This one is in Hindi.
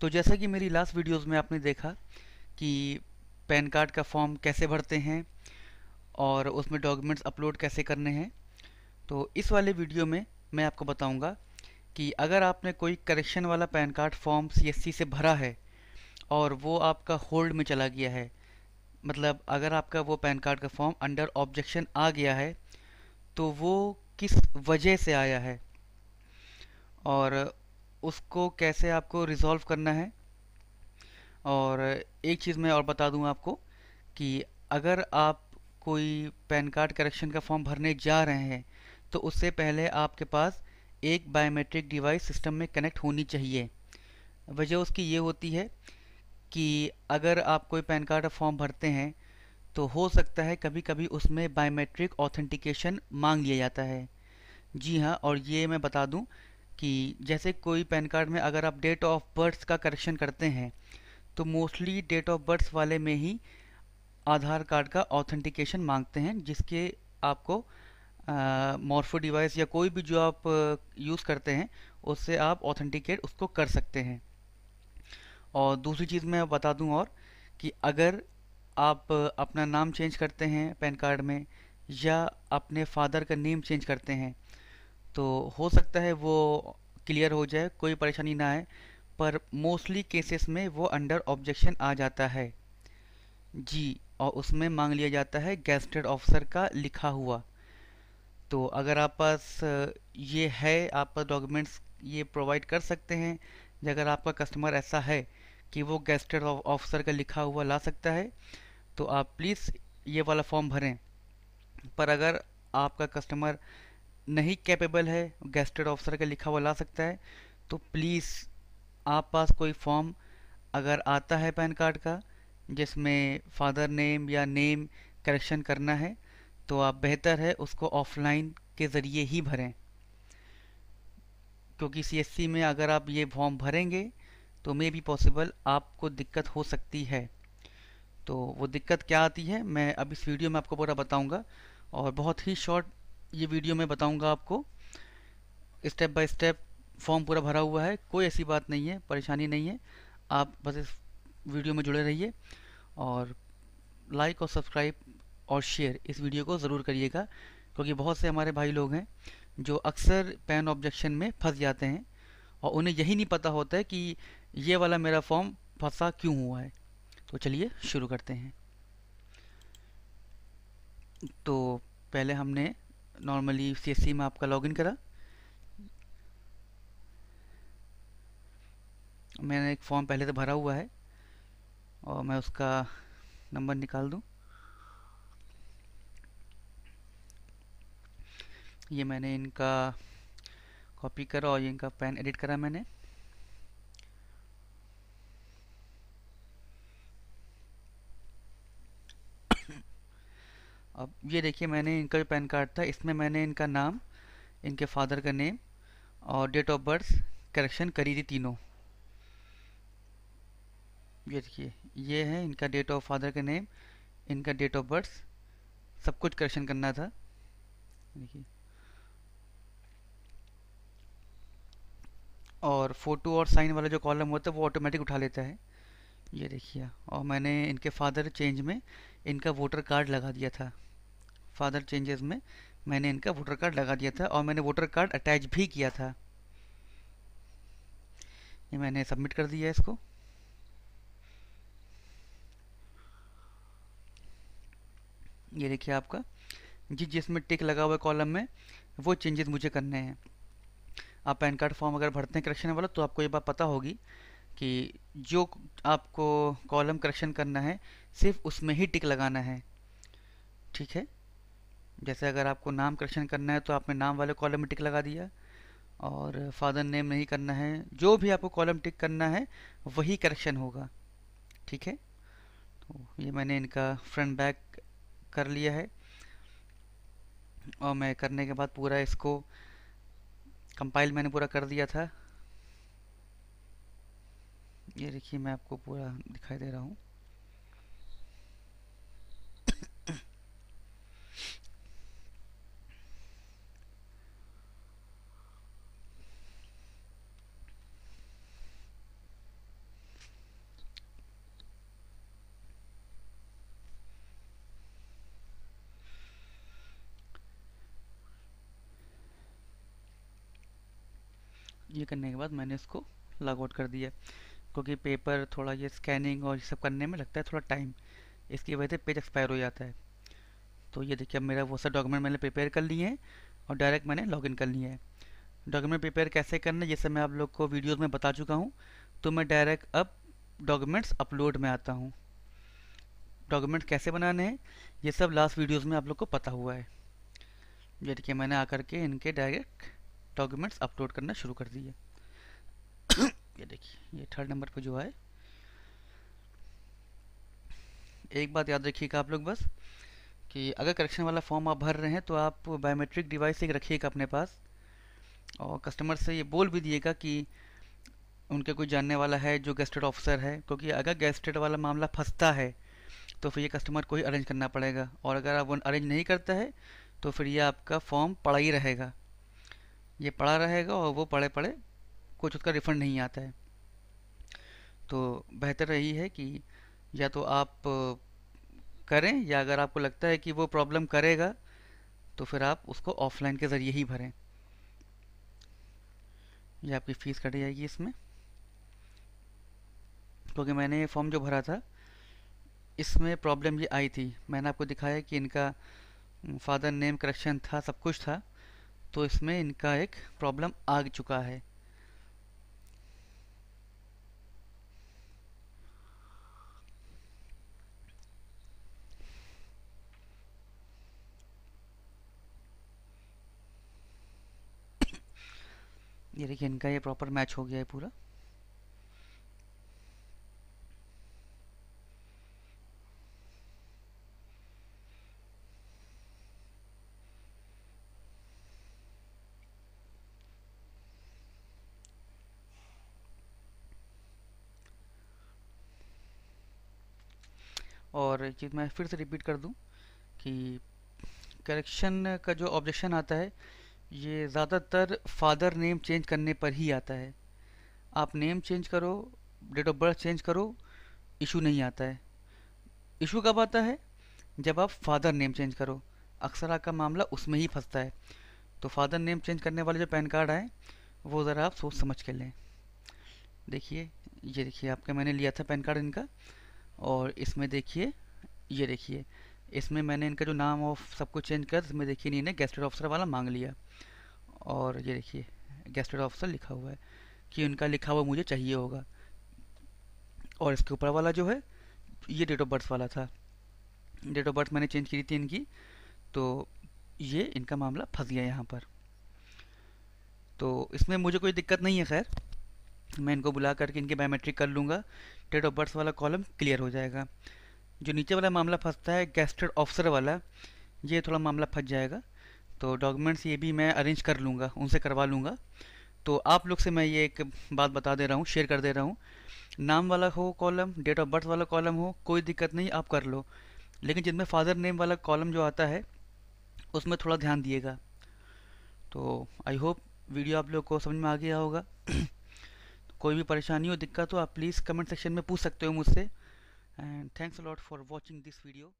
तो जैसा कि मेरी लास्ट वीडियोस में आपने देखा कि पैन कार्ड का फॉर्म कैसे भरते हैं और उसमें डॉक्यूमेंट्स अपलोड कैसे करने हैं तो इस वाले वीडियो में मैं आपको बताऊंगा कि अगर आपने कोई करेक्शन वाला पैन कार्ड फॉर्म सीएससी से भरा है और वो आपका होल्ड में चला गया है मतलब अगर आपका वो पैन कार्ड का फॉर्म अंडर ऑब्जेक्शन आ गया है तो वो किस वजह से आया है और उसको कैसे आपको रिज़ॉल्व करना है और एक चीज़ मैं और बता दूं आपको कि अगर आप कोई पैन कार्ड करेक्शन का फॉर्म भरने जा रहे हैं तो उससे पहले आपके पास एक बायोमेट्रिक डिवाइस सिस्टम में कनेक्ट होनी चाहिए वजह उसकी ये होती है कि अगर आप कोई पैन कार्ड फॉर्म भरते हैं तो हो सकता है कभी कभी उसमें बायोमेट्रिक ऑथेंटिकेशन मांग लिया जाता है जी हाँ और ये मैं बता दूँ कि जैसे कोई पैन कार्ड में अगर आप डेट ऑफ बर्थ का करेक्शन करते हैं तो मोस्टली डेट ऑफ बर्थ वाले में ही आधार कार्ड का ऑथेंटिकेशन मांगते हैं जिसके आपको मॉर्फो डिवाइस या कोई भी जो आप यूज़ करते हैं उससे आप ऑथेंटिकेट उसको कर सकते हैं और दूसरी चीज़ मैं बता दूं और कि अगर आप अपना नाम चेंज करते हैं पैन कार्ड में या अपने फादर का नेम चेंज करते हैं तो हो सकता है वो क्लियर हो जाए कोई परेशानी ना आए पर मोस्टली केसेस में वो अंडर ऑब्जेक्शन आ जाता है जी और उसमें मांग लिया जाता है गैस्टेड ऑफिसर का लिखा हुआ तो अगर आप पास ये है आप पास डॉक्यूमेंट्स ये प्रोवाइड कर सकते हैं अगर आपका कस्टमर ऐसा है कि वो गैस्टेड ऑफिसर का लिखा हुआ ला सकता है तो आप प्लीज़ ये वाला फॉर्म भरें पर अगर आपका कस्टमर नहीं कैपेबल है गेस्टेड ऑफिसर का लिखा हुआ ला सकता है तो प्लीज़ आप पास कोई फॉर्म अगर आता है पैन कार्ड का जिसमें फादर नेम या नेम करेक्शन करना है तो आप बेहतर है उसको ऑफलाइन के ज़रिए ही भरें क्योंकि सीएससी में अगर आप ये फॉर्म भरेंगे तो मे बी पॉसिबल आपको दिक्कत हो सकती है तो वो दिक्कत क्या आती है मैं अब इस वीडियो में आपको पूरा बताऊंगा और बहुत ही शॉर्ट ये वीडियो मैं बताऊंगा आपको स्टेप बाय स्टेप फॉर्म पूरा भरा हुआ है कोई ऐसी बात नहीं है परेशानी नहीं है आप बस इस वीडियो में जुड़े रहिए और लाइक और सब्सक्राइब और शेयर इस वीडियो को ज़रूर करिएगा क्योंकि बहुत से हमारे भाई लोग हैं जो अक्सर पैन ऑब्जेक्शन में फंस जाते हैं और उन्हें यही नहीं पता होता है कि ये वाला मेरा फॉर्म फंसा क्यों हुआ है तो चलिए शुरू करते हैं तो पहले हमने नॉर्मली सी में आपका लॉगिन करा मैंने एक फॉर्म पहले से भरा हुआ है और मैं उसका नंबर निकाल दूं ये मैंने इनका कॉपी करा और ये इनका पेन एडिट करा मैंने अब ये देखिए मैंने इनका जो पैन कार्ड था इसमें मैंने इनका नाम इनके फादर का नेम और डेट ऑफ बर्थ करेक्शन करी थी तीनों ये देखिए ये है इनका डेट ऑफ फादर का नेम इनका डेट ऑफ बर्थ सब कुछ करेक्शन करना था देखिए और फ़ोटो और साइन वाला जो कॉलम होता है वो ऑटोमेटिक उठा लेता है ये देखिए और मैंने इनके फादर चेंज में इनका वोटर कार्ड लगा दिया था फादर चेंजेस में मैंने इनका वोटर कार्ड लगा दिया था और मैंने वोटर कार्ड अटैच भी किया था ये मैंने सबमिट कर दिया इसको ये देखिए आपका जी जिसमें टिक लगा हुआ है कॉलम में वो चेंजेस मुझे करने हैं आप पैन कार्ड फॉर्म अगर भरते हैं करेक्शन वाला तो आपको ये बात पता होगी कि जो आपको कॉलम करेक्शन करना है सिर्फ उसमें ही टिक लगाना है ठीक है जैसे अगर आपको नाम करेक्शन करना है तो आपने नाम वाले कॉलम टिक लगा दिया और फादर नेम नहीं करना है जो भी आपको कॉलम टिक करना है वही करेक्शन होगा ठीक है तो ये मैंने इनका फ्रंट बैक कर लिया है और मैं करने के बाद पूरा इसको कंपाइल मैंने पूरा कर दिया था ये देखिए मैं आपको पूरा दिखाई दे रहा हूँ ये करने के बाद मैंने इसको लॉग आउट कर दिया क्योंकि पेपर थोड़ा ये स्कैनिंग और ये सब करने में लगता है थोड़ा टाइम इसकी वजह से पेज एक्सपायर हो जाता है तो ये देखिए अब मेरा वो सब डॉक्यूमेंट मैंने प्रिपेयर कर लिए हैं और डायरेक्ट मैंने लॉगिन कर लिए हैं डॉक्यूमेंट प्रिपेयर कैसे करना है जैसे मैं आप लोग को वीडियोस में बता चुका हूँ तो मैं डायरेक्ट अब डॉक्यूमेंट्स अपलोड में आता हूँ डॉक्यूमेंट्स कैसे बनाने हैं ये सब लास्ट वीडियोज़ में आप लोग को पता हुआ है ये देखिए मैंने आकर के इनके डायरेक्ट डॉक्यूमेंट्स अपलोड करना शुरू कर दिए ये देखिए ये थर्ड नंबर पर जो है एक बात याद रखिएगा आप लोग बस कि अगर करेक्शन वाला फॉर्म आप भर रहे हैं तो आप बायोमेट्रिक डिवाइस एक रखिएगा अपने पास और कस्टमर से ये बोल भी दिएगा कि उनके कोई जानने वाला है जो गेस्टेड ऑफिसर है क्योंकि अगर गेस्टेड वाला मामला फंसता है तो फिर ये कस्टमर को ही अरेंज करना पड़ेगा और अगर आप अरेंज नहीं करता है तो फिर ये आपका फॉर्म पड़ा ही रहेगा ये पड़ा रहेगा और वो पड़े पड़े कुछ उसका रिफंड नहीं आता है तो बेहतर यही है कि या तो आप करें या अगर आपको लगता है कि वो प्रॉब्लम करेगा तो फिर आप उसको ऑफलाइन के ज़रिए ही भरें या आपकी फ़ीस कट जाएगी इसमें क्योंकि तो मैंने ये फॉर्म जो भरा था इसमें प्रॉब्लम ये आई थी मैंने आपको दिखाया कि इनका फादर नेम करेक्शन था सब कुछ था तो इसमें इनका एक प्रॉब्लम आ चुका है ये देखिए इनका ये प्रॉपर मैच हो गया है पूरा और एक चीज़ मैं फिर से रिपीट कर दूं कि करेक्शन का जो ऑब्जेक्शन आता है ये ज़्यादातर फादर नेम चेंज करने पर ही आता है आप नेम चेंज करो डेट ऑफ बर्थ चेंज करो इशू नहीं आता है इशू कब आता है जब आप फादर नेम चेंज करो अक्सर आपका मामला उसमें ही फंसता है तो फादर नेम चेंज करने वाले जो पैन कार्ड आए वो ज़रा आप सोच समझ के लें देखिए ये देखिए आपका मैंने लिया था पैन कार्ड इनका और इसमें देखिए ये देखिए इसमें मैंने इनका जो नाम ऑफ सब कुछ चेंज कर इसमें देखिए इन्हें गेस्टेड ऑफिसर वाला मांग लिया और ये देखिए गेस्टेड ऑफिसर लिखा हुआ है कि उनका लिखा हुआ मुझे चाहिए होगा और इसके ऊपर वाला जो है ये डेट ऑफ बर्थ वाला था डेट ऑफ बर्थ मैंने चेंज की थी इनकी तो ये इनका मामला फंस गया यहाँ पर तो इसमें मुझे कोई दिक्कत नहीं है खैर मैं इनको बुला करके इनकी बायोमेट्रिक कर लूँगा डेट ऑफ बर्थ वाला कॉलम क्लियर हो जाएगा जो नीचे वाला मामला फंसता है गैस्टेड ऑफिसर वाला ये थोड़ा मामला फंस जाएगा तो डॉक्यूमेंट्स ये भी मैं अरेंज कर लूँगा उनसे करवा लूँगा तो आप लोग से मैं ये एक बात बता दे रहा हूँ शेयर कर दे रहा हूँ नाम वाला हो कॉलम डेट ऑफ बर्थ वाला कॉलम हो कोई दिक्कत नहीं आप कर लो लेकिन जिनमें फादर नेम वाला कॉलम जो आता है उसमें थोड़ा ध्यान दिएगा तो आई होप वीडियो आप लोग को समझ में आ गया होगा कोई भी परेशानी हो दिक्कत हो आप प्लीज़ कमेंट सेक्शन में पूछ सकते हो मुझसे and thanks a lot for watching this video